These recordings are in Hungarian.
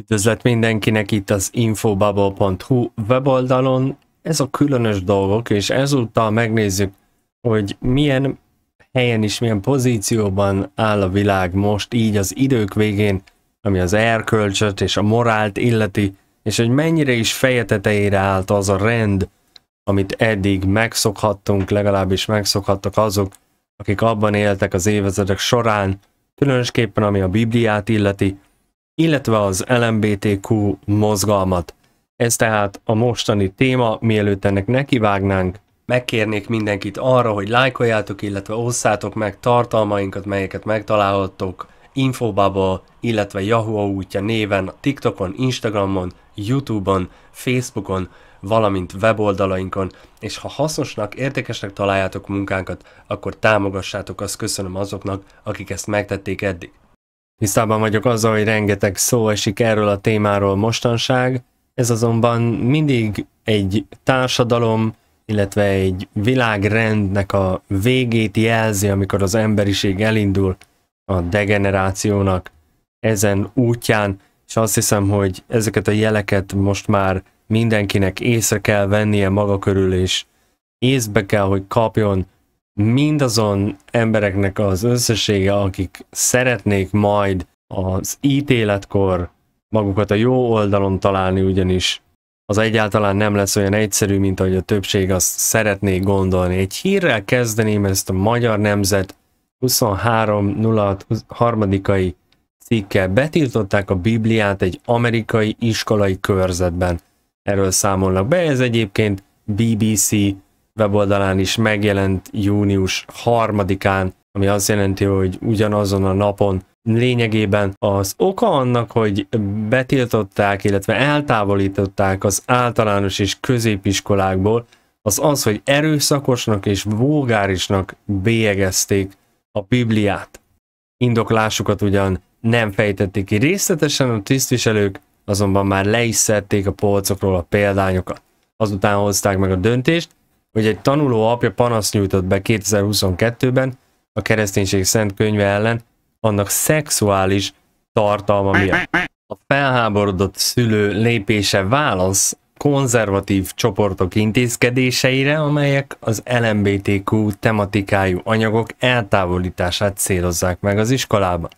Üdvözlet mindenkinek itt az infobubble.hu weboldalon. Ez a különös dolgok, és ezúttal megnézzük, hogy milyen helyen és milyen pozícióban áll a világ most így az idők végén, ami az erkölcsöt és a morált illeti, és hogy mennyire is feje tetejére állt az a rend, amit eddig megszokhattunk, legalábbis megszokhattak azok, akik abban éltek az évezetek során, különösképpen ami a Bibliát illeti, illetve az LMBTQ mozgalmat. Ez tehát a mostani téma, mielőtt ennek nekivágnánk, megkérnék mindenkit arra, hogy lájkoljátok, illetve osszátok meg tartalmainkat, melyeket megtalálhattok Infobubble, illetve Yahoo útja néven, TikTokon, Instagramon, Youtube-on, Facebookon, valamint weboldalainkon, és ha hasznosnak, értékesnek találjátok munkánkat, akkor támogassátok, azt köszönöm azoknak, akik ezt megtették eddig. Tisztában vagyok azzal, hogy rengeteg szó esik erről a témáról mostanság, ez azonban mindig egy társadalom, illetve egy világrendnek a végét jelzi, amikor az emberiség elindul a degenerációnak ezen útján, és azt hiszem, hogy ezeket a jeleket most már mindenkinek észre kell vennie maga körül, és észbe kell, hogy kapjon, mindazon embereknek az összessége, akik szeretnék majd az ítéletkor magukat a jó oldalon találni, ugyanis az egyáltalán nem lesz olyan egyszerű, mint ahogy a többség azt szeretné gondolni. Egy hírrel kezdeném ezt a Magyar Nemzet 23.03-ai cikke. Betiltották a Bibliát egy amerikai iskolai körzetben. Erről számolnak be, ez egyébként BBC weboldalán is megjelent június 3-án, ami azt jelenti, hogy ugyanazon a napon lényegében az oka annak, hogy betiltották, illetve eltávolították az általános és középiskolákból, az az, hogy erőszakosnak és vulgárisnak bélyegezték a Bibliát. Indoklásukat ugyan nem fejtették ki részletesen, a tisztviselők azonban már le is szedték a polcokról a példányokat. Azután hozták meg a döntést, hogy egy tanuló apja panaszt nyújtott be 2022-ben a kereszténység szent könyve ellen annak szexuális tartalma miatt. A felháborodott szülő lépése válasz konzervatív csoportok intézkedéseire, amelyek az LMBTQ tematikájú anyagok eltávolítását célozzák meg az iskolában.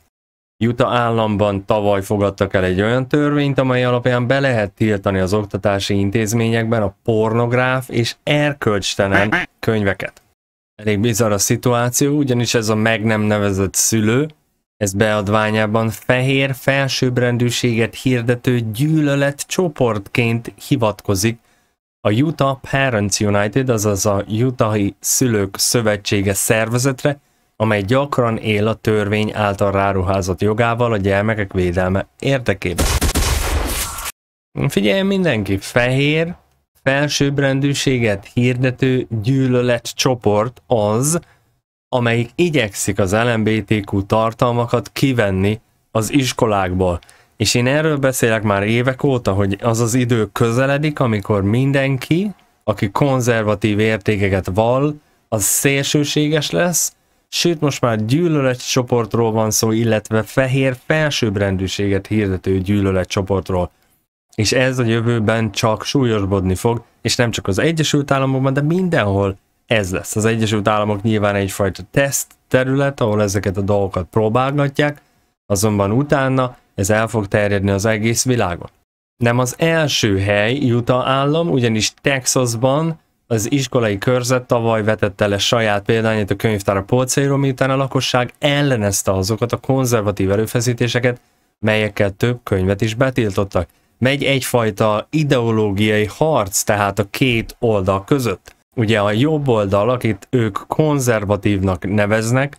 Utah államban tavaly fogadtak el egy olyan törvényt, amely alapján be lehet tiltani az oktatási intézményekben a pornográf és erkölcstelen könyveket. Elég bizarr a szituáció, ugyanis ez a meg nem nevezett szülő, ez beadványában fehér felsőbbrendűséget hirdető gyűlölet csoportként hivatkozik a Utah Parents United, azaz a Utahi Szülők Szövetsége szervezetre, amely gyakran él a törvény által ráruházott jogával a gyermekek védelme érdekében. Figyelj mindenki, fehér, felsőbbrendűséget hirdető csoport az, amelyik igyekszik az LMBTQ tartalmakat kivenni az iskolákból. És én erről beszélek már évek óta, hogy az az idő közeledik, amikor mindenki, aki konzervatív értékeket val, az szélsőséges lesz, Sőt, most már gyűlöletcsoportról van szó, illetve fehér felsőbbrendűséget hirdető gyűlöletcsoportról. És ez a jövőben csak súlyosbodni fog, és nem csak az Egyesült Államokban, de mindenhol ez lesz. Az Egyesült Államok nyilván egyfajta teszt terület, ahol ezeket a dolgokat próbálgatják, azonban utána ez el fog terjedni az egész világon. Nem az első hely Utah állam, ugyanis Texasban az iskolai körzet tavaly vetette le saját példányát a könyvtár a polcairól, miután a lakosság ellenezte azokat a konzervatív erőfeszítéseket, melyekkel több könyvet is betiltottak. Megy egyfajta ideológiai harc tehát a két oldal között. Ugye a jobb oldal, akit ők konzervatívnak neveznek,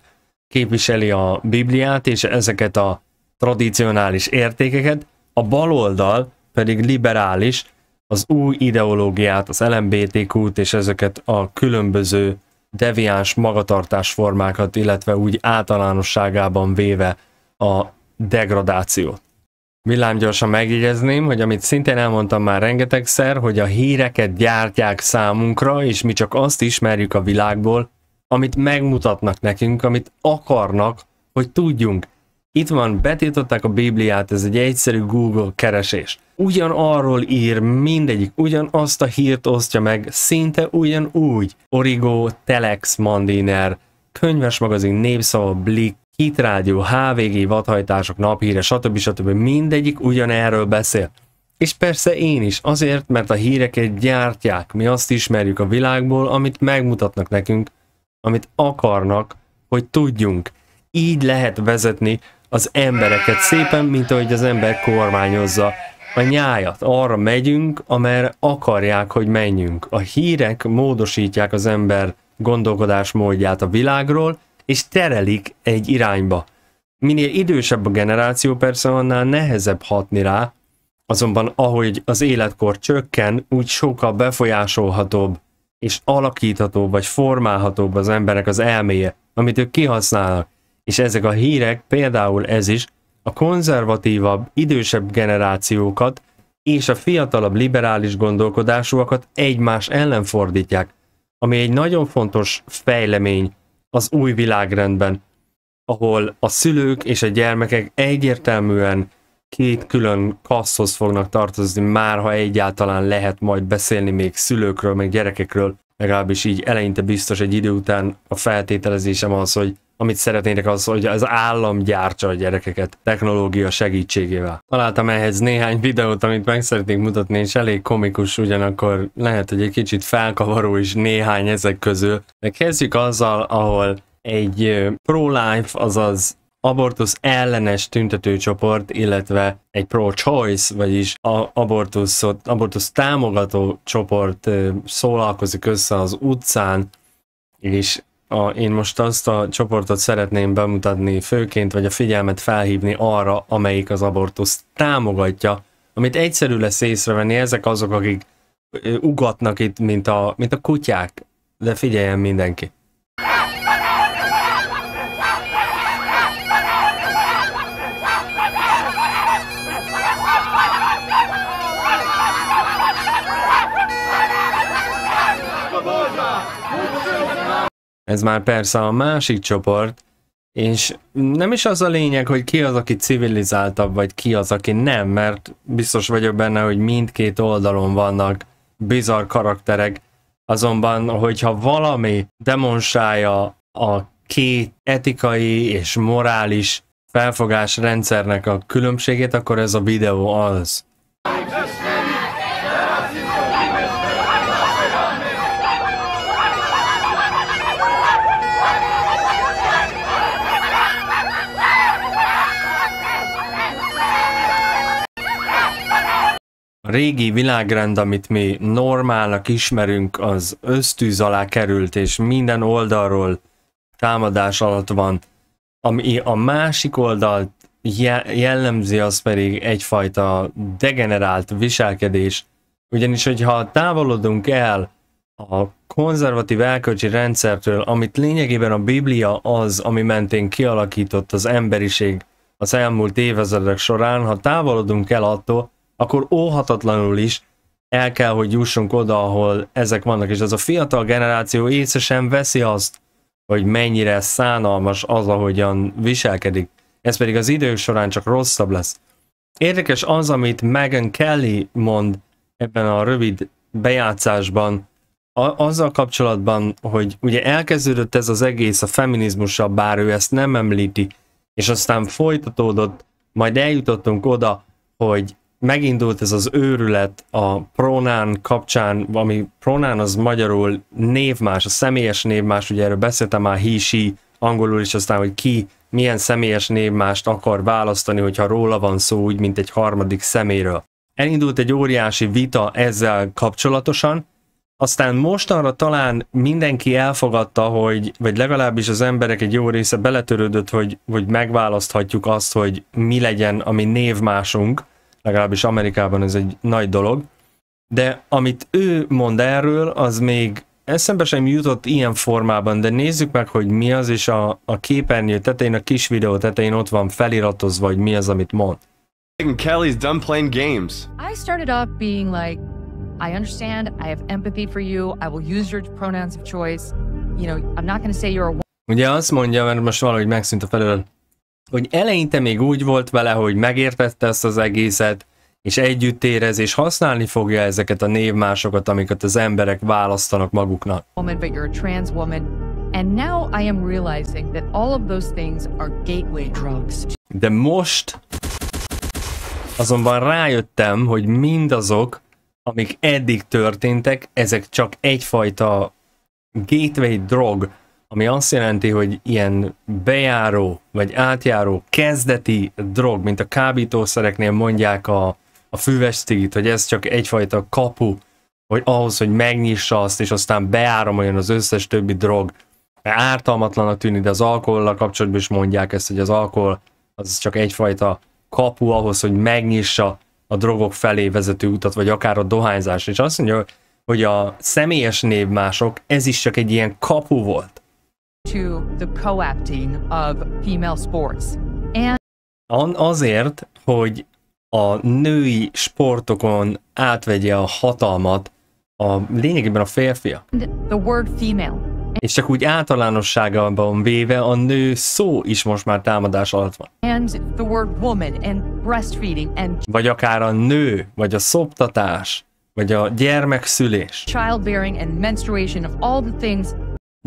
képviseli a Bibliát és ezeket a tradicionális értékeket, a bal oldal pedig liberális, az új ideológiát, az LMBTQ-t és ezeket a különböző deviáns magatartásformákat, illetve úgy általánosságában véve a degradációt. Villámgyorsan megjegyezném, hogy amit szintén elmondtam már rengetegszer, hogy a híreket gyártják számunkra, és mi csak azt ismerjük a világból, amit megmutatnak nekünk, amit akarnak, hogy tudjunk. Itt van, betiltották a Bibliát, ez egy egyszerű Google keresés. Ugyanarról ír mindegyik, ugyanazt a hírt osztja meg, szinte ugyanúgy. Origo, Telex, Mandiner, Könyves magazin, Népszava, Blik, Hit Rádió, HVG, Vadhajtások, Naphíre, stb. stb. Mindegyik ugyanerről beszél. És persze én is, azért, mert a híreket gyártják, mi azt ismerjük a világból, amit megmutatnak nekünk, amit akarnak, hogy tudjunk. Így lehet vezetni az embereket szépen, mint ahogy az ember kormányozza a nyájat. Arra megyünk, amerre akarják, hogy menjünk. A hírek módosítják az ember gondolkodásmódját a világról, és terelik egy irányba. Minél idősebb a generáció, persze annál nehezebb hatni rá, azonban ahogy az életkor csökken, úgy sokkal befolyásolhatóbb és alakíthatóbb vagy formálhatóbb az emberek az elméje, amit ők kihasználnak és ezek a hírek, például ez is, a konzervatívabb, idősebb generációkat és a fiatalabb liberális gondolkodásúakat egymás ellen fordítják, ami egy nagyon fontos fejlemény az új világrendben, ahol a szülők és a gyermekek egyértelműen két külön kasszhoz fognak tartozni, már ha egyáltalán lehet majd beszélni még szülőkről, meg gyerekekről, legalábbis így eleinte biztos egy idő után a feltételezésem az, hogy amit szeretnének az, hogy az állam gyártsa a gyerekeket technológia segítségével. Találtam ehhez néhány videót, amit meg szeretnék mutatni, és elég komikus, ugyanakkor lehet, hogy egy kicsit felkavaró is néhány ezek közül. De kezdjük azzal, ahol egy pro-life, azaz abortusz ellenes tüntetőcsoport, illetve egy pro-choice, vagyis a abortuszot, abortusz támogató csoport szólalkozik össze az utcán, és a, én most azt a csoportot szeretném bemutatni főként, vagy a figyelmet felhívni arra, amelyik az abortuszt támogatja, amit egyszerű lesz észrevenni, ezek azok, akik ugatnak itt, mint a, mint a kutyák, de figyeljen mindenki. Ez már persze a másik csoport, és nem is az a lényeg, hogy ki az, aki civilizáltabb, vagy ki az, aki nem, mert biztos vagyok benne, hogy mindkét oldalon vannak bizarr karakterek, azonban, hogyha valami demonstrálja a két etikai és morális felfogás rendszernek a különbségét, akkor ez a videó az. A régi világrend, amit mi normálnak ismerünk, az ösztűz alá került, és minden oldalról támadás alatt van. Ami a másik oldalt jellemzi, az pedig egyfajta degenerált viselkedés. Ugyanis, hogyha távolodunk el a konzervatív elkölcsi rendszertől, amit lényegében a Biblia az, ami mentén kialakított az emberiség az elmúlt évezredek során, ha távolodunk el attól, akkor óhatatlanul is el kell, hogy jussunk oda, ahol ezek vannak, és ez a fiatal generáció észre sem veszi azt, hogy mennyire szánalmas az, ahogyan viselkedik. Ez pedig az idő során csak rosszabb lesz. Érdekes az, amit Megan Kelly mond ebben a rövid bejátszásban, a- azzal kapcsolatban, hogy ugye elkezdődött ez az egész a feminizmussal, bár ő ezt nem említi, és aztán folytatódott, majd eljutottunk oda, hogy megindult ez az őrület a pronán kapcsán, ami pronán az magyarul névmás, a személyes névmás, ugye erről beszéltem már hísi angolul is aztán, hogy ki milyen személyes névmást akar választani, hogyha róla van szó úgy, mint egy harmadik szeméről. Elindult egy óriási vita ezzel kapcsolatosan, aztán mostanra talán mindenki elfogadta, hogy, vagy legalábbis az emberek egy jó része beletörődött, hogy, hogy megválaszthatjuk azt, hogy mi legyen a mi névmásunk, legalábbis Amerikában ez egy nagy dolog, de amit ő mond erről, az még eszembe sem jutott ilyen formában, de nézzük meg, hogy mi az, és a, a képernyő tetején, a kis videó tetején ott van feliratozva, hogy mi az, amit mond. Kelly's done playing games. I started off being like, I understand, I have empathy for you, I will use your pronouns of choice. You know, I'm not going to say you're a Ugye azt mondja, mert most valahogy megszűnt a felület hogy eleinte még úgy volt vele, hogy megértette ezt az egészet, és együtt érez, és használni fogja ezeket a névmásokat, amiket az emberek választanak maguknak. Woman, but you're a trans woman. And now I am realizing that all of those things are gateway drugs. De most azonban rájöttem, hogy mindazok, amik eddig történtek, ezek csak egyfajta gateway drog, ami azt jelenti, hogy ilyen bejáró vagy átjáró kezdeti drog, mint a kábítószereknél mondják a, a füvestigit, hogy ez csak egyfajta kapu, hogy ahhoz, hogy megnyissa azt, és aztán beáramoljon az összes többi drog. Ártalmatlanak tűnik, de az alkohollal kapcsolatban is mondják ezt, hogy az alkohol az csak egyfajta kapu ahhoz, hogy megnyissa a drogok felé vezető utat, vagy akár a dohányzás. És azt mondja, hogy a személyes névmások, ez is csak egy ilyen kapu volt to the co-opting of female sports. And An azért, hogy a női sportokon átvegye a hatalmat a lényegében a férfiak. The word female. És csak úgy általánosságában véve a nő szó is most már támadás alatt van. And the word woman and breastfeeding and vagy akár a nő, vagy a szoptatás, vagy a gyermekszülés. Childbearing and menstruation of all the things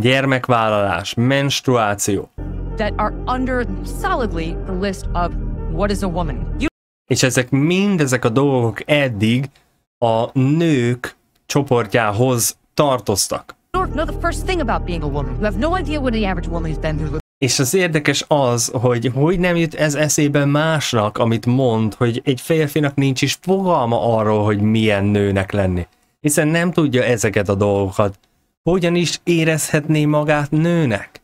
gyermekvállalás, menstruáció. That are under solidly the list of what is a woman. You... És ezek mind ezek a dolgok eddig a nők csoportjához tartoztak. You have no idea what the average woman has been through. És az érdekes az, hogy hogy nem jut ez eszébe másnak, amit mond, hogy egy férfinak nincs is fogalma arról, hogy milyen nőnek lenni. Hiszen nem tudja ezeket a dolgokat hogyan is érezhetné magát nőnek.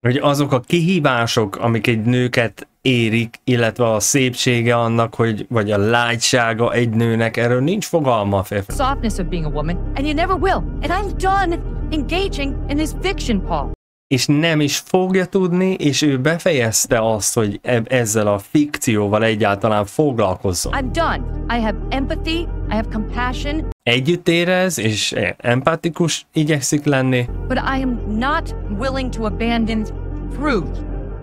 Hogy azok a kihívások, amik egy nőket érik, illetve a szépsége annak, hogy vagy a lágysága egy nőnek, erről nincs fogalma a férfi. Softness of being a woman, and you never will. And I'm done engaging in this fiction, Paul és nem is fogja tudni, és ő befejezte azt, hogy e- ezzel a fikcióval egyáltalán foglalkozzon. I'm done. I have empathy, I have compassion. Együtt érez, és e- empatikus igyekszik lenni. But I am not willing to abandon truth.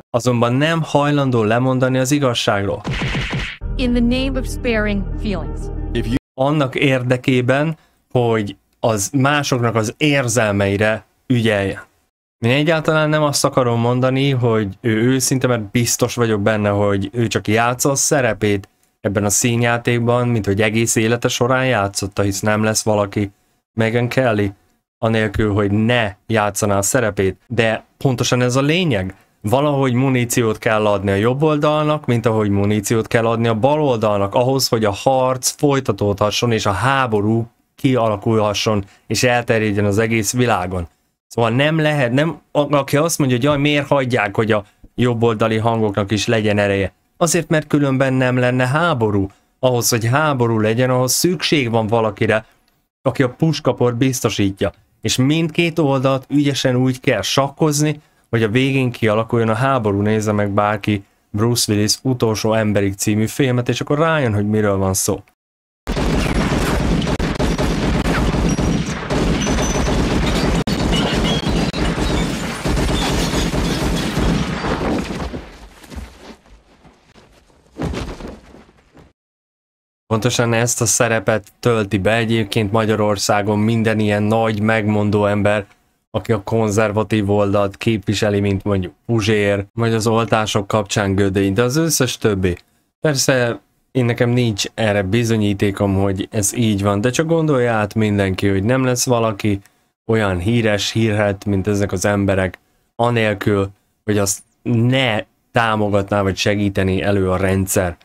Azonban nem hajlandó lemondani az igazságról. In the name of sparing feelings. If you... Annak érdekében, hogy az másoknak az érzelmeire ügyeljen. Én egyáltalán nem azt akarom mondani, hogy ő őszinte, mert biztos vagyok benne, hogy ő csak játsza a szerepét ebben a színjátékban, mint hogy egész élete során játszotta, hisz nem lesz valaki Megan Kelly, anélkül, hogy ne játszaná a szerepét. De pontosan ez a lényeg. Valahogy muníciót kell adni a jobb oldalnak, mint ahogy muníciót kell adni a bal oldalnak, ahhoz, hogy a harc folytatódhasson és a háború kialakulhasson és elterjedjen az egész világon Szóval nem lehet, nem, aki azt mondja, hogy jaj, miért hagyják, hogy a jobboldali hangoknak is legyen ereje. Azért, mert különben nem lenne háború. Ahhoz, hogy háború legyen, ahhoz szükség van valakire, aki a puskaport biztosítja. És mindkét oldalt ügyesen úgy kell sakkozni, hogy a végén kialakuljon a háború, nézze meg bárki Bruce Willis utolsó emberig című filmet, és akkor rájön, hogy miről van szó. Pontosan ezt a szerepet tölti be egyébként Magyarországon minden ilyen nagy, megmondó ember, aki a konzervatív oldalt képviseli, mint mondjuk Puzsér, vagy az oltások kapcsán Gödény, de az összes többi. Persze én nekem nincs erre bizonyítékom, hogy ez így van, de csak gondolja át mindenki, hogy nem lesz valaki olyan híres, hírhet, mint ezek az emberek, anélkül, hogy azt ne támogatná vagy segíteni elő a rendszer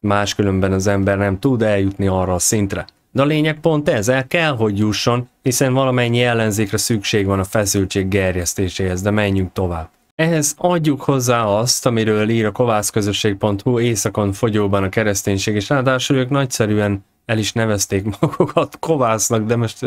máskülönben az ember nem tud eljutni arra a szintre. De a lényeg pont ez, el kell, hogy jusson, hiszen valamennyi ellenzékre szükség van a feszültség gerjesztéséhez, de menjünk tovább. Ehhez adjuk hozzá azt, amiről ír a kovászközösség.hu éjszakon fogyóban a kereszténység, és ráadásul ők nagyszerűen el is nevezték magukat kovásznak, de most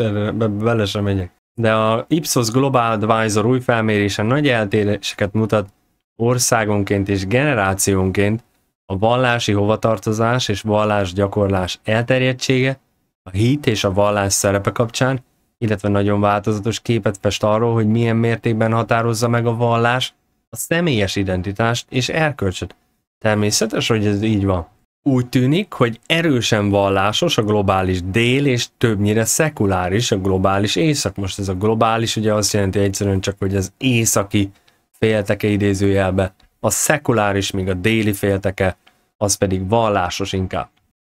bele sem megyek. De a Ipsos Global Advisor új felmérése nagy eltéréseket mutat országonként és generációnként, a vallási hovatartozás és vallás gyakorlás elterjedtsége, a hit és a vallás szerepe kapcsán, illetve nagyon változatos képet fest arról, hogy milyen mértékben határozza meg a vallás a személyes identitást és erkölcsöt. Természetes, hogy ez így van. Úgy tűnik, hogy erősen vallásos a globális dél, és többnyire szekuláris a globális észak. Most ez a globális ugye azt jelenti egyszerűen csak, hogy az északi félteke idézőjelbe a szekuláris, míg a déli félteke, az pedig vallásos inkább.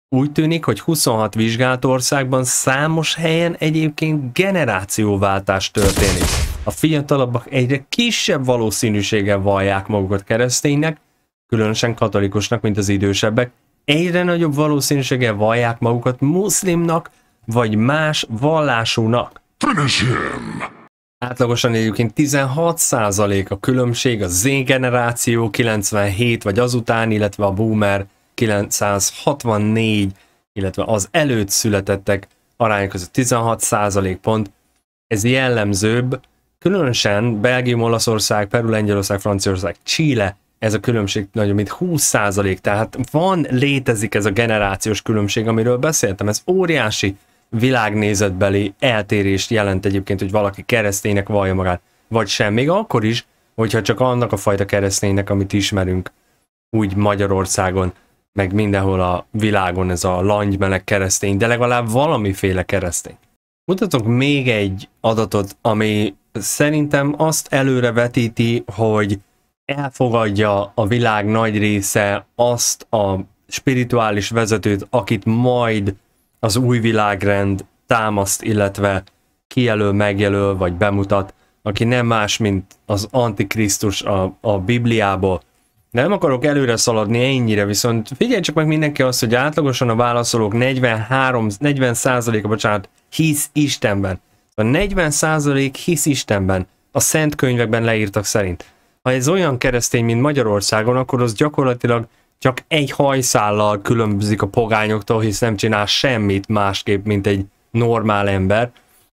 Úgy tűnik, hogy 26 vizsgált országban számos helyen egyébként generációváltás történik. A fiatalabbak egyre kisebb valószínűséggel vallják magukat kereszténynek, különösen katolikusnak, mint az idősebbek, egyre nagyobb valószínűséggel vallják magukat muszlimnak, vagy más vallásúnak. Finish him! Átlagosan egyébként 16% a különbség a Z generáció 97 vagy azután, illetve a boomer 964, illetve az előtt születettek arány között 16% pont. Ez jellemzőbb, különösen Belgium, Olaszország, Peru, Lengyelország, Franciaország, Chile, ez a különbség nagyobb, mint 20%, tehát van, létezik ez a generációs különbség, amiről beszéltem, ez óriási világnézetbeli eltérést jelent egyébként, hogy valaki kereszténynek vallja magát, vagy sem, még akkor is, hogyha csak annak a fajta kereszténynek, amit ismerünk úgy Magyarországon, meg mindenhol a világon ez a langymeleg keresztény, de legalább valamiféle keresztény. Mutatok még egy adatot, ami szerintem azt előre vetíti, hogy elfogadja a világ nagy része azt a spirituális vezetőt, akit majd az új világrend támaszt, illetve kijelöl, megjelöl vagy bemutat, aki nem más, mint az Antikrisztus a, a Bibliából. Nem akarok előre szaladni ennyire, viszont figyelj csak meg mindenki azt, hogy átlagosan a válaszolók 43, 40%-a, bocsánat, hisz Istenben. A 40% hisz Istenben, a szent könyvekben leírtak szerint. Ha ez olyan keresztény, mint Magyarországon, akkor az gyakorlatilag csak egy hajszállal különbözik a pogányoktól, hisz nem csinál semmit másképp, mint egy normál ember.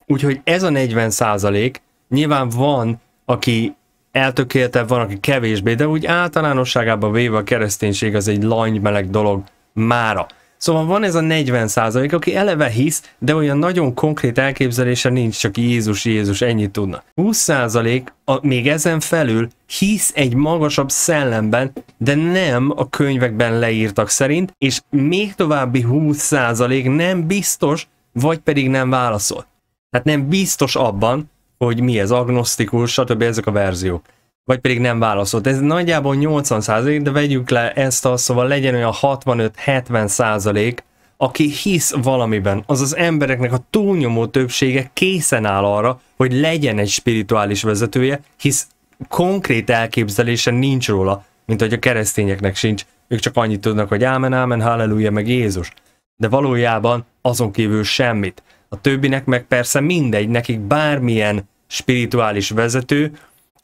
Úgyhogy ez a 40 százalék, nyilván van, aki eltökéltebb, van, aki kevésbé, de úgy általánosságában véve a kereszténység az egy langy meleg dolog mára. Szóval van ez a 40 százalék, aki eleve hisz, de olyan nagyon konkrét elképzelése nincs, csak Jézus, Jézus, ennyit tudna. 20 százalék, még ezen felül hisz egy magasabb szellemben, de nem a könyvekben leírtak szerint, és még további 20 százalék nem biztos, vagy pedig nem válaszol. Tehát nem biztos abban, hogy mi ez, agnosztikus, stb. ezek a verziók vagy pedig nem válaszolt. Ez nagyjából 80 százalék, de vegyük le ezt azt, szóval legyen olyan 65-70 százalék, aki hisz valamiben, az az embereknek a túlnyomó többsége készen áll arra, hogy legyen egy spirituális vezetője, hisz konkrét elképzelése nincs róla, mint hogy a keresztényeknek sincs. Ők csak annyit tudnak, hogy ámen, ámen, halleluja, meg Jézus. De valójában azon kívül semmit. A többinek meg persze mindegy, nekik bármilyen spirituális vezető,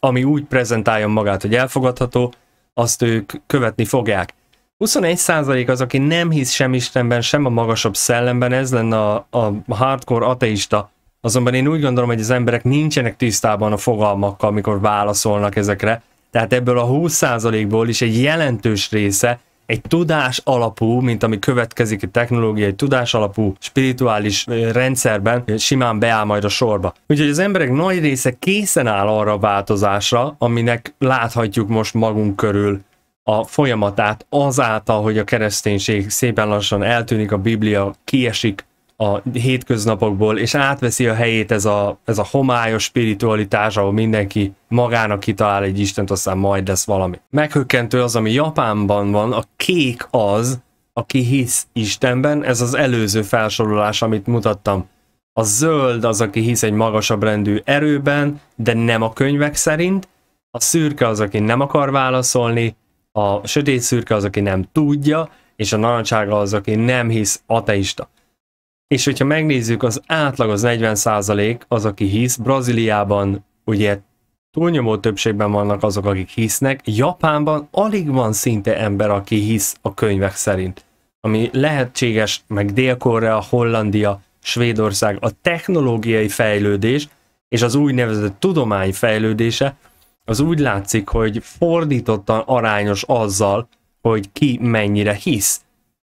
ami úgy prezentálja magát, hogy elfogadható, azt ők követni fogják. 21% az, aki nem hisz sem Istenben, sem a magasabb szellemben, ez lenne a, a hardcore ateista. Azonban én úgy gondolom, hogy az emberek nincsenek tisztában a fogalmakkal, amikor válaszolnak ezekre. Tehát ebből a 20%-ból is egy jelentős része egy tudás alapú, mint ami következik a technológia, egy tudás alapú spirituális rendszerben simán beáll majd a sorba. Úgyhogy az emberek nagy része készen áll arra a változásra, aminek láthatjuk most magunk körül a folyamatát azáltal, hogy a kereszténység szépen lassan eltűnik, a Biblia kiesik a hétköznapokból, és átveszi a helyét ez a, ez a homályos spiritualitás, ahol mindenki magának kitalál egy Istent, aztán majd lesz valami. Meghökkentő az, ami Japánban van, a kék az, aki hisz Istenben, ez az előző felsorolás, amit mutattam. A zöld az, aki hisz egy magasabb rendű erőben, de nem a könyvek szerint, a szürke az, aki nem akar válaszolni, a sötét szürke az, aki nem tudja, és a narancsága az, aki nem hisz ateista és hogyha megnézzük, az átlag az 40 százalék, az, aki hisz. Brazíliában ugye túlnyomó többségben vannak azok, akik hisznek. Japánban alig van szinte ember, aki hisz a könyvek szerint. Ami lehetséges, meg Dél-Korea, Hollandia, Svédország, a technológiai fejlődés és az úgynevezett tudomány fejlődése, az úgy látszik, hogy fordítottan arányos azzal, hogy ki mennyire hisz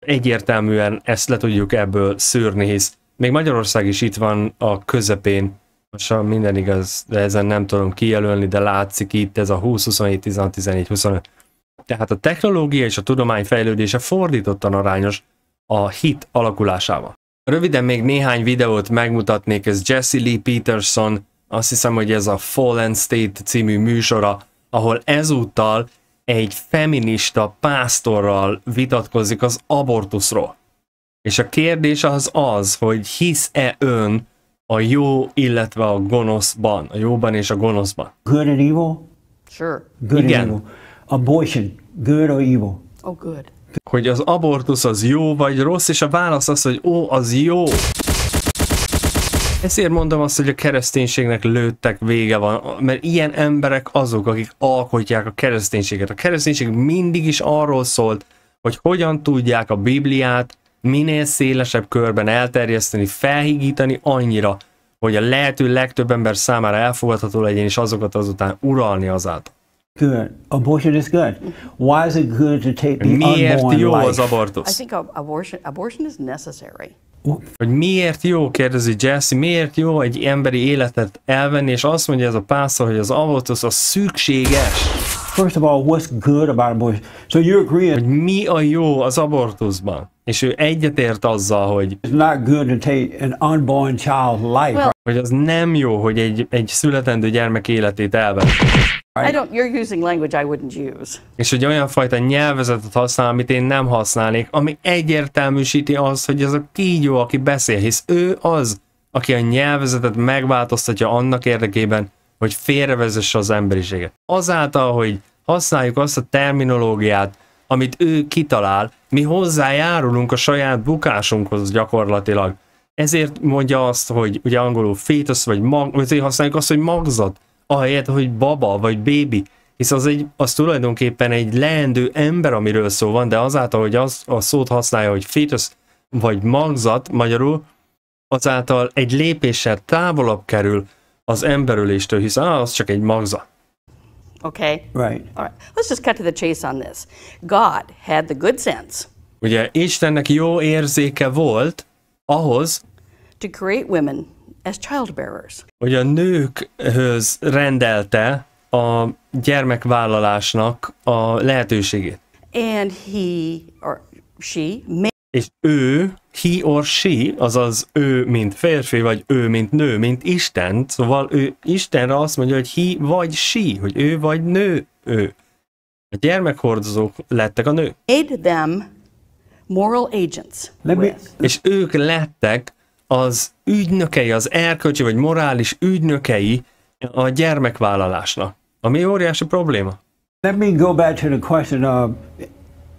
egyértelműen ezt le tudjuk ebből szűrni, hisz még Magyarország is itt van a közepén, most minden igaz, de ezen nem tudom kijelölni, de látszik itt ez a 20, 27, 16, 14, 25. Tehát a technológia és a tudomány fejlődése fordítottan arányos a hit alakulásával. Röviden még néhány videót megmutatnék, ez Jesse Lee Peterson, azt hiszem, hogy ez a Fallen State című műsora, ahol ezúttal egy feminista pásztorral vitatkozik az abortuszról. És a kérdés az az, hogy hisz-e ön a jó, illetve a gonoszban, a jóban és a gonoszban. Good and evil? Sure. Good Igen. and evil. Abortion, good or evil? Oh, good. Hogy az abortusz az jó vagy rossz, és a válasz az, hogy ó, az jó. Ezért mondom azt, hogy a kereszténységnek lőttek vége van, mert ilyen emberek azok, akik alkotják a kereszténységet. A kereszténység mindig is arról szólt, hogy hogyan tudják a Bibliát minél szélesebb körben elterjeszteni, felhigítani annyira, hogy a lehető legtöbb ember számára elfogadható legyen, és azokat azután uralni azáltal. Good. Abortion is good. Why is it good to take the Miért unborn jó life? az abortusz? I think abortion, abortion is necessary hogy miért jó, kérdezi Jesse, miért jó egy emberi életet elvenni, és azt mondja ez a pásztor, hogy az abortusz a szükséges. First of all, what's good about abortion? So you agree? Hogy mi a jó az abortuszban? És ő egyetért azzal, hogy It's not good to take an unborn child's life. Well, hogy az nem jó, hogy egy, egy születendő gyermek életét elvenni. I don't, you're using language I wouldn't use. És hogy olyan fajta nyelvezetet használ, amit én nem használnék, ami egyértelműsíti azt, hogy ez a kígyó, aki beszél, hisz ő az, aki a nyelvezetet megváltoztatja annak érdekében, hogy félrevezesse az emberiséget. Azáltal, hogy használjuk azt a terminológiát, amit ő kitalál, mi hozzájárulunk a saját bukásunkhoz gyakorlatilag. Ezért mondja azt, hogy ugye angolul fétosz, vagy mag, ezért használjuk azt, hogy magzat ahelyett, hogy baba vagy bébi, hisz az, egy, az tulajdonképpen egy leendő ember, amiről szó van, de azáltal, hogy az, a szót használja, hogy fetus vagy magzat magyarul, azáltal egy lépéssel távolabb kerül az emberüléstől, hisz ah, az csak egy magzat. Okay. Right. All right. Let's just cut to the chase on this. God had the good sense. Ugye Istennek jó érzéke volt ahhoz, to create women as childbearers. Hogy a nőkhöz rendelte a gyermekvállalásnak a lehetőségét. And he or she may és ő, he or she, azaz ő, mint férfi, vagy ő, mint nő, mint Isten, szóval ő Istenre azt mondja, hogy he vagy she, hogy ő vagy nő, ő. A gyermekhordozók lettek a nő. Made them moral agents. With. És ők lettek az ügynökei, az erkölcsi vagy morális ügynökei a gyermekvállalásnak. Ami óriási probléma. Let me go back to the question of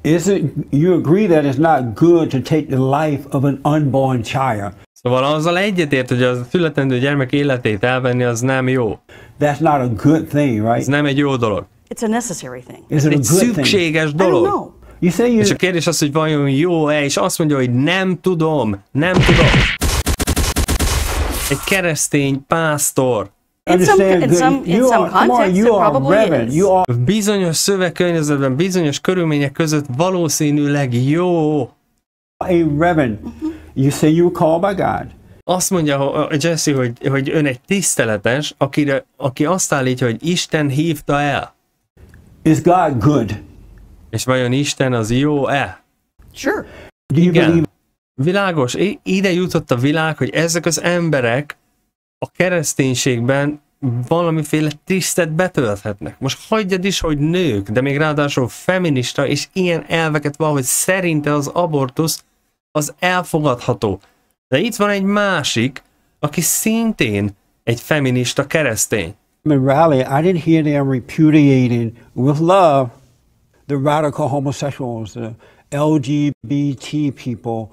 is it, you agree that it's not good to take the life of an unborn child. Szóval azzal egyetért, hogy a születendő gyermek életét elvenni, az nem jó. That's not a good thing, right? Ez nem egy jó dolog. It's a necessary thing. Is it egy a good szükséges thing? dolog. I don't know. You say you... És a kérdés az, hogy vajon jó-e, és azt mondja, hogy nem tudom, nem tudom. Egy keresztény pásztor. In some, in some, in some it probably is. Bizonyos szövegkörnyezetben, bizonyos körülmények között valószínűleg jó. A reverend. Mhm. You say you call by God. Azt mondja Jesse, hogy, hogy ön egy tiszteletes, akire, aki azt állítja, hogy Isten hívta el. Is God good? És vajon Isten az jó-e? Sure. Do you Igen. Világos, ide jutott a világ, hogy ezek az emberek a kereszténységben valamiféle tisztet betölthetnek. Most hagyjad is, hogy nők, de még ráadásul feminista, és ilyen elveket van, hogy szerinte az abortusz az elfogadható. De itt van egy másik, aki szintén egy feminista keresztény. Morale, I didn't hear them repudiating with love the radical homosexuals, the LGBT people,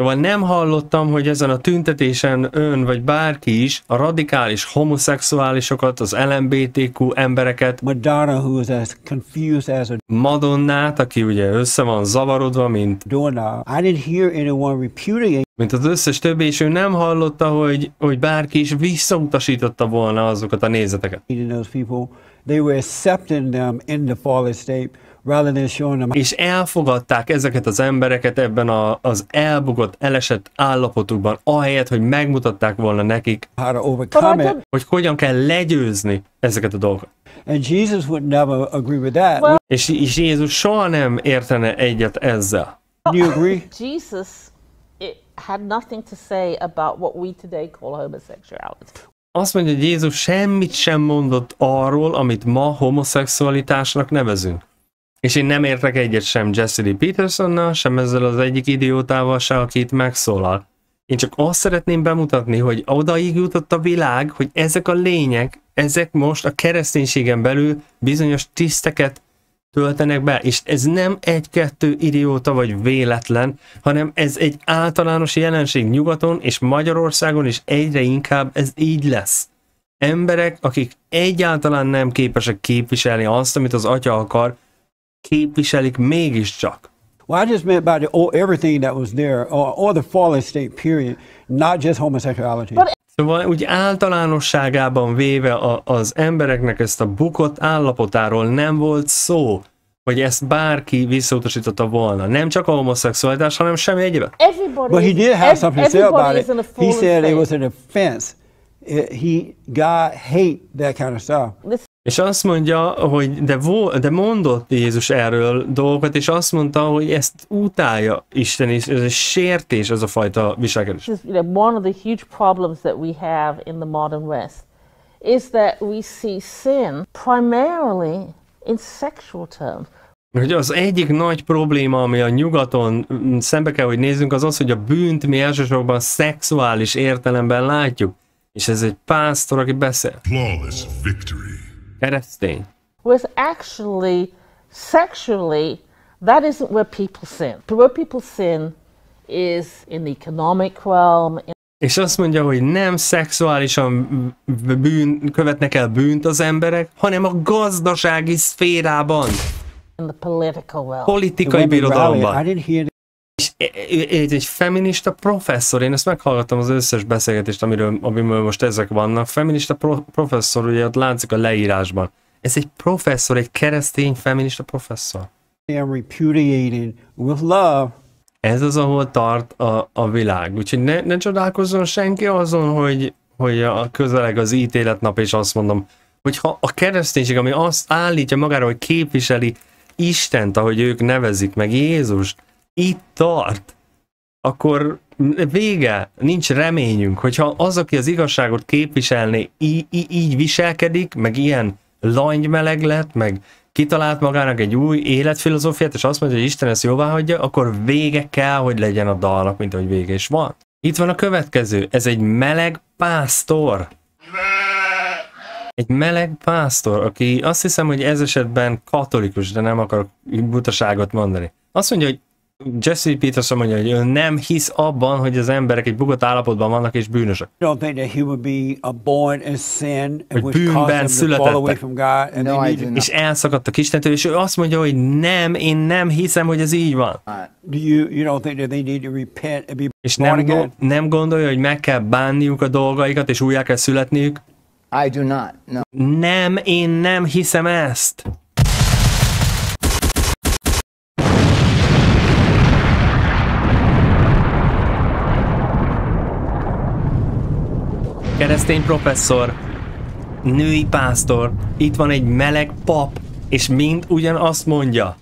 Szóval nem hallottam, hogy ezen a tüntetésen ön vagy bárki is a radikális homoszexuálisokat, az LMBTQ embereket, Madonna, who is as confused as a Madonnát, aki ugye össze van zavarodva, mint doorknob. I didn't hear anyone repudiate mint az összes többi, és ő nem hallotta, hogy, hogy bárki is visszautasította volna azokat a nézeteket. És elfogadták ezeket az embereket ebben a, az elbogott, elesett állapotukban, ahelyett, hogy megmutatták volna nekik, hogy hogyan kell legyőzni ezeket a dolgokat. And Jesus would never agree with that. Well, és, és Jézus soha nem értene egyet ezzel. You agree? Jesus had nothing to say about what we today call homosexuality azt mondja, hogy Jézus semmit sem mondott arról, amit ma homoszexualitásnak nevezünk. És én nem értek egyet sem Jesse D. Petersonnal, sem ezzel az egyik idiótával se, aki itt megszólal. Én csak azt szeretném bemutatni, hogy odaig jutott a világ, hogy ezek a lények, ezek most a kereszténységen belül bizonyos tiszteket töltenek be, és ez nem egy-kettő idióta vagy véletlen, hanem ez egy általános jelenség nyugaton és Magyarországon is egyre inkább ez így lesz. Emberek, akik egyáltalán nem képesek képviselni azt, amit az atya akar, képviselik mégiscsak. Well, I just meant by the, oh, everything that was there, or, uh, or the fallen state period, not just homosexuality. But Szóval úgy általánosságában véve a, az embereknek ezt a bukott állapotáról nem volt szó, hogy ezt bárki visszautasította volna. Nem csak a homoszexualitás, hanem semmi egyéb. But he did have something to say about it. He said it was an offense. he God hate that kind of stuff. És azt mondja, hogy de, vo, de mondott Jézus erről dolgokat, és azt mondta, hogy ezt utálja Isten, és ez egy sértés, ez a fajta viselkedés. This is, you know, one of the huge problems that we have in the modern West is that we see sin primarily in sexual terms. Hogy az egyik nagy probléma, ami a nyugaton mm, szembe kell, hogy nézzünk, az az, hogy a bűnt mi elsősorban szexuális értelemben látjuk. És ez egy pásztor, aki beszél. Flawless victory keresztény. Was actually sexually, that isn't where people sin. Where people sin is in the economic realm. In és azt mondja, hogy nem szexuálisan bűn, követnek el bűnt az emberek, hanem a gazdasági szférában. In the political realm. Politikai birodalomban egy, egy feminista professzor, én ezt meghallgattam az összes beszélgetést, amiről, amiről most ezek vannak, feminista pro, professzor, ugye ott látszik a leírásban. Ez egy professzor, egy keresztény feminista professzor. Am repudiated with love. Ez az, ahol tart a, a világ. Úgyhogy ne, ne csodálkozzon senki azon, hogy, hogy a közeleg az ítéletnap, és azt mondom, hogyha a kereszténység, ami azt állítja magára, hogy képviseli Istent, ahogy ők nevezik meg Jézust, itt tart, akkor vége, nincs reményünk, hogyha az, aki az igazságot képviselni, így viselkedik, meg ilyen langymeleg lett, meg kitalált magának egy új életfilozófiát, és azt mondja, hogy Isten ezt jóvá hagyja, akkor vége kell, hogy legyen a dalnak, mint ahogy vége is van. Itt van a következő, ez egy meleg pásztor. Egy meleg pásztor, aki azt hiszem, hogy ez esetben katolikus, de nem akarok butaságot mondani. Azt mondja, hogy Jesse Peterson mondja, hogy ő nem hisz abban, hogy az emberek egy bukott állapotban vannak és bűnösek. don't think that born in sin, hogy bűnben születettek. No, és elszakadtak Istentől, és ő azt mondja, hogy nem, én nem hiszem, hogy ez így van. Do you, you don't think that they need to repent and be és nem, nem gondolja, hogy meg kell bánniuk a dolgaikat, és újjá kell születniük? I do not, no. Nem, én nem hiszem ezt. keresztény professzor, női pásztor, itt van egy meleg pap, és mind ugyanazt mondja.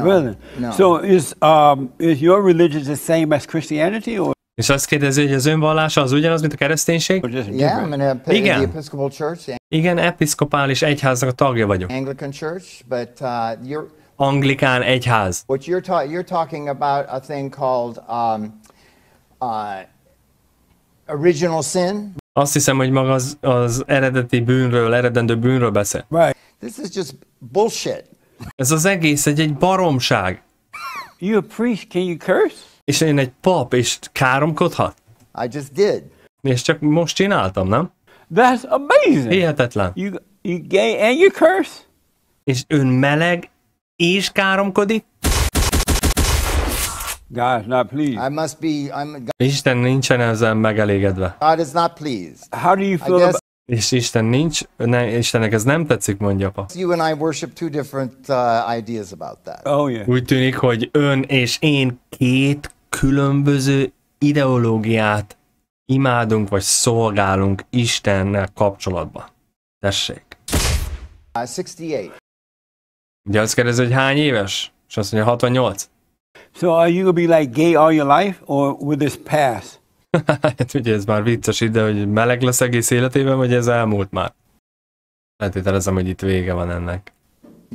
No, really? No. So is, um, is your religion the same as Christianity or? És azt kérdezi, hogy az önvallása az ugyanaz, mint a kereszténység? Yeah, Igen. Igen, episzkopális egyháznak a tagja vagyok. church, but uh, Anglikán egyház. What you're, ta- you're talking about a thing called um, uh, original sin. Azt hiszem, hogy maga az, az eredeti bűnről, eredendő bűnről beszél. Right. This is just bullshit. Ez az egész egy, egy baromság. You a priest, can you curse? És én egy pap, és káromkodhat? I just did. És csak most csináltam, nem? That's amazing. Hihetetlen. You, you gay and you curse? És ön meleg és káromkodik? God not pleased. I must be, I'm, Isten nincsen ezzel megelégedve. God is not pleased. How do you feel guess about és Isten nincs, ne, Istennek ez nem tetszik, mondja apa. you and I worship two different uh, ideas about that. Oh yeah. Úgy tűnik, hogy ön és én két különböző ideológiát imádunk vagy szolgálunk Istennel kapcsolatban. Tessék. Uh, 68. Ugye azt kérdezi, hogy hány éves? És azt mondja, 68. So are you gonna be like gay all your life, or will this pass? hát ugye ez már vicces ide, hogy meleg lesz egész életében, vagy ez elmúlt már? Feltételezem, hogy itt vége van ennek.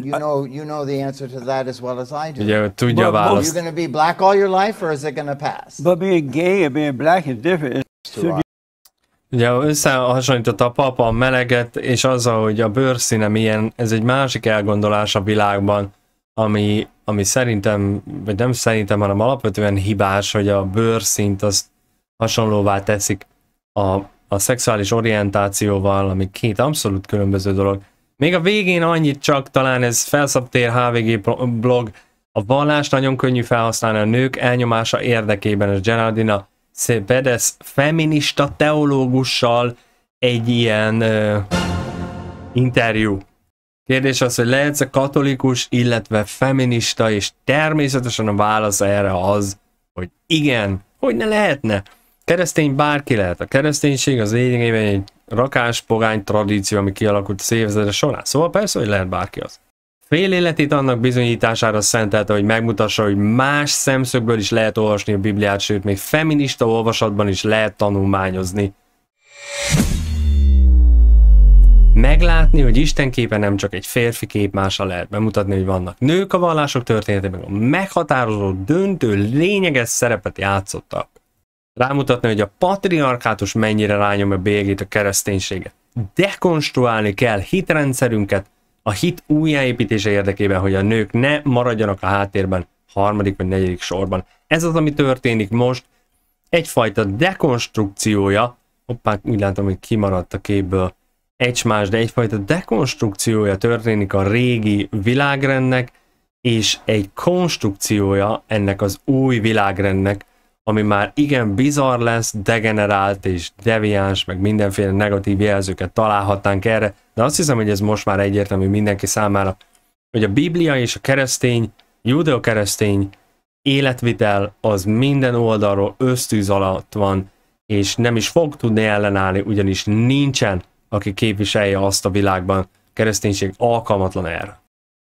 You know, you know the answer to that as well as I do. Ugye, tudja a választ. Are you going to be black all your life, or is it going to pass? But being gay and being black is different. So Ugye hogy a papa a meleget, és az, hogy a bőrszíne milyen, ez egy másik elgondolás a világban ami, ami szerintem, vagy nem szerintem, hanem alapvetően hibás, hogy a bőrszint azt hasonlóvá teszik a, a szexuális orientációval, ami két abszolút különböző dolog. Még a végén annyit csak, talán ez felszabtér HVG blog, a vallást nagyon könnyű felhasználni a nők elnyomása érdekében, és Geraldina Cepedes feminista teológussal egy ilyen ö, interjú Kérdés az, hogy lehetsz-e katolikus, illetve feminista, és természetesen a válasz erre az, hogy igen, hogy ne lehetne. Keresztény bárki lehet. A kereszténység az lényegében egy rakás pogány tradíció, ami kialakult szévezetre során. Szóval persze, hogy lehet bárki az. Fél életét annak bizonyítására szentelte, hogy megmutassa, hogy más szemszögből is lehet olvasni a Bibliát, sőt, még feminista olvasatban is lehet tanulmányozni meglátni, hogy Isten képe nem csak egy férfi kép képmása lehet bemutatni, hogy vannak nők a vallások történetében, a meghatározó, döntő, lényeges szerepet játszottak. Rámutatni, hogy a patriarkátus mennyire rányom a bélyegét a kereszténységet. Dekonstruálni kell hitrendszerünket a hit újjáépítése érdekében, hogy a nők ne maradjanak a háttérben harmadik vagy negyedik sorban. Ez az, ami történik most, egyfajta dekonstrukciója, hoppá, úgy látom, hogy kimaradt a képből, egymás, de egyfajta dekonstrukciója történik a régi világrendnek, és egy konstrukciója ennek az új világrendnek, ami már igen bizarr lesz, degenerált és deviáns, meg mindenféle negatív jelzőket találhatnánk erre, de azt hiszem, hogy ez most már egyértelmű mindenki számára, hogy a Biblia és a keresztény, judeo-keresztény életvitel az minden oldalról ösztűz alatt van, és nem is fog tudni ellenállni, ugyanis nincsen aki képviselje azt a világban. Kereszténység alkalmatlan erre.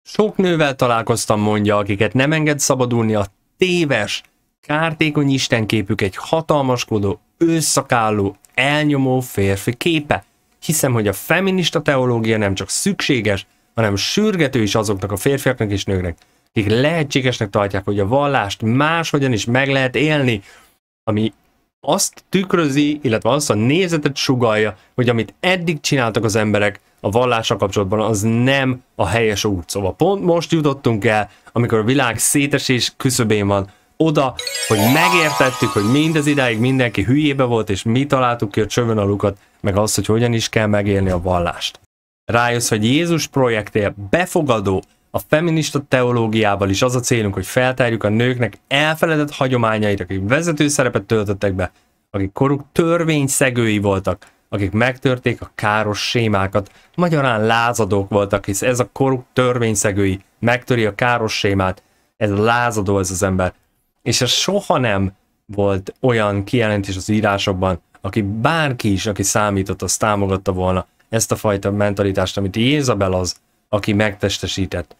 Sok nővel találkoztam, mondja, akiket nem enged szabadulni a téves, kártékony istenképük egy hatalmaskodó, őszakálló, elnyomó férfi képe. Hiszem, hogy a feminista teológia nem csak szükséges, hanem sürgető is azoknak a férfiaknak és nőknek, akik lehetségesnek tartják, hogy a vallást máshogyan is meg lehet élni, ami azt tükrözi, illetve azt a nézetet sugalja, hogy amit eddig csináltak az emberek a vallással kapcsolatban, az nem a helyes út. Szóval pont most jutottunk el, amikor a világ szétesés küszöbén van, oda, hogy megértettük, hogy mindez idáig mindenki hülyébe volt, és mi találtuk ki a csövön a lukat, meg azt, hogy hogyan is kell megélni a vallást. Rájössz, hogy Jézus projektje befogadó, a feminista teológiával is az a célunk, hogy feltárjuk a nőknek elfeledett hagyományait, akik vezető szerepet töltöttek be, akik koruk törvényszegői voltak, akik megtörték a káros sémákat, magyarán lázadók voltak, hisz ez a koruk törvényszegői megtöri a káros sémát, ez lázadó ez az ember. És ez soha nem volt olyan kijelentés az írásokban, aki bárki is, aki számított, az támogatta volna ezt a fajta mentalitást, amit Jézabel az, aki megtestesített.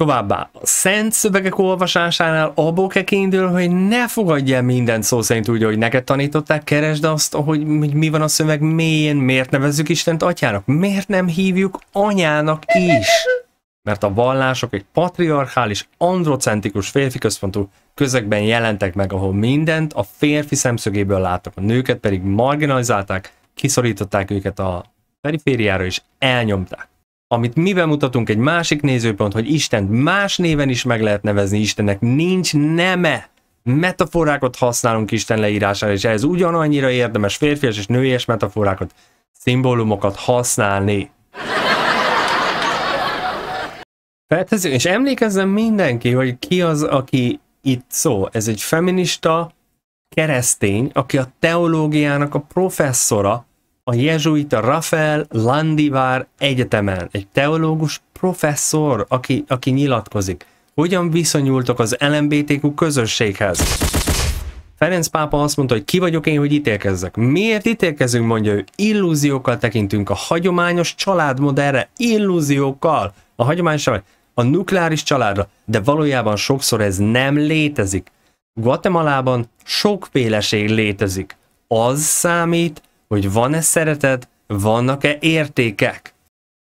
Továbbá, a szent szövegek olvasásánál abból kell kiindulni, hogy ne fogadj el mindent szó szerint úgy, hogy neked tanították, keresd azt, hogy mi van a szöveg mélyén, miért nevezzük Istent atyának, miért nem hívjuk anyának is. Mert a vallások egy patriarchális, androcentikus férfi központú közegben jelentek meg, ahol mindent a férfi szemszögéből láttak, a nőket pedig marginalizálták, kiszorították őket a perifériára és elnyomták amit mi bemutatunk, egy másik nézőpont, hogy Isten más néven is meg lehet nevezni Istennek, nincs neme. Metaforákat használunk Isten leírására, és ez ugyanannyira érdemes férfias és nőies metaforákat, szimbólumokat használni. Feltezzük, és emlékezzen mindenki, hogy ki az, aki itt szó. Ez egy feminista keresztény, aki a teológiának a professzora, a jezsuita Rafael Landivár Egyetemen, egy teológus professzor, aki, aki nyilatkozik. Hogyan viszonyultok az LMBTQ közösséghez? Ferenc pápa azt mondta, hogy ki vagyok én, hogy ítélkezzek. Miért ítélkezünk, mondja ő. Illúziókkal tekintünk a hagyományos családmodellre. Illúziókkal. A hagyományos család, a nukleáris családra. De valójában sokszor ez nem létezik. Guatemalában sokféleség létezik. Az számít, hogy van-e szeretet, vannak-e értékek.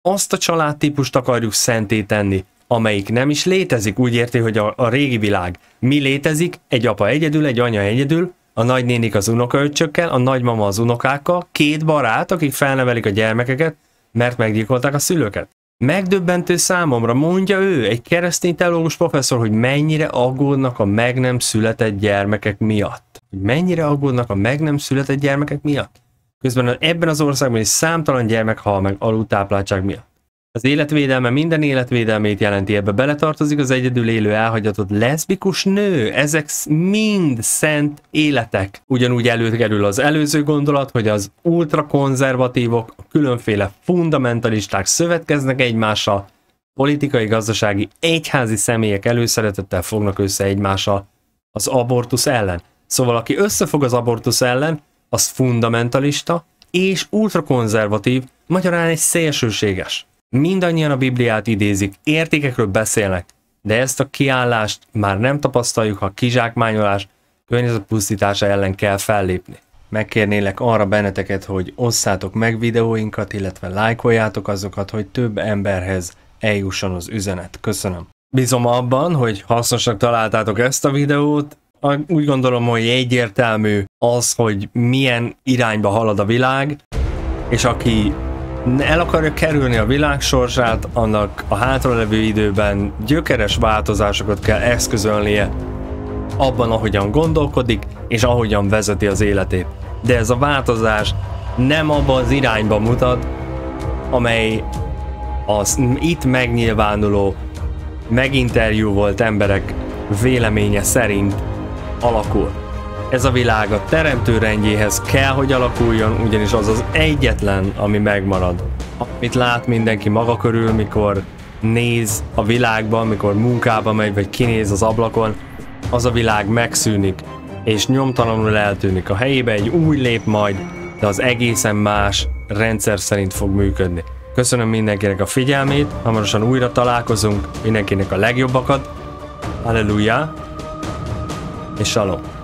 Azt a családtípust akarjuk szenté tenni, amelyik nem is létezik, úgy érti, hogy a, a régi világ mi létezik, egy apa egyedül, egy anya egyedül, a nagynénik az unokaöcsökkel, a nagymama az unokákkal, két barát, akik felnevelik a gyermekeket, mert meggyilkolták a szülőket. Megdöbbentő számomra, mondja ő, egy keresztény teológus professzor, hogy mennyire aggódnak a meg nem született gyermekek miatt. mennyire aggódnak a meg nem született gyermekek miatt? Közben ebben az országban is számtalan gyermek hal meg alultápláltság miatt. Az életvédelme minden életvédelmét jelenti, ebbe beletartozik az egyedül élő elhagyatott leszbikus nő. Ezek mind szent életek. Ugyanúgy előkerül az előző gondolat, hogy az ultrakonzervatívok, a különféle fundamentalisták szövetkeznek egymással, politikai, gazdasági, egyházi személyek előszeretettel fognak össze egymással az abortusz ellen. Szóval aki összefog az abortusz ellen, az fundamentalista és ultrakonzervatív, magyarán egy szélsőséges. Mindannyian a Bibliát idézik, értékekről beszélnek, de ezt a kiállást már nem tapasztaljuk, ha kizsákmányolás, környezetpusztítása ellen kell fellépni. Megkérnélek arra benneteket, hogy osszátok meg videóinkat, illetve lájkoljátok azokat, hogy több emberhez eljusson az üzenet. Köszönöm. Bízom abban, hogy hasznosnak találtátok ezt a videót, úgy gondolom, hogy egyértelmű az, hogy milyen irányba halad a világ, és aki el akarja kerülni a világ sorsát, annak a hátralevő időben gyökeres változásokat kell eszközölnie abban, ahogyan gondolkodik, és ahogyan vezeti az életét. De ez a változás nem abba az irányba mutat, amely az itt megnyilvánuló meginterjú volt emberek véleménye szerint alakul. Ez a világ a teremtő rendjéhez kell, hogy alakuljon, ugyanis az az egyetlen, ami megmarad. Amit lát mindenki maga körül, mikor néz a világban, mikor munkába megy, vagy kinéz az ablakon, az a világ megszűnik, és nyomtalanul eltűnik. A helyébe egy új lép majd, de az egészen más rendszer szerint fog működni. Köszönöm mindenkinek a figyelmét, hamarosan újra találkozunk, mindenkinek a legjobbakat. Halleluja! לשלום.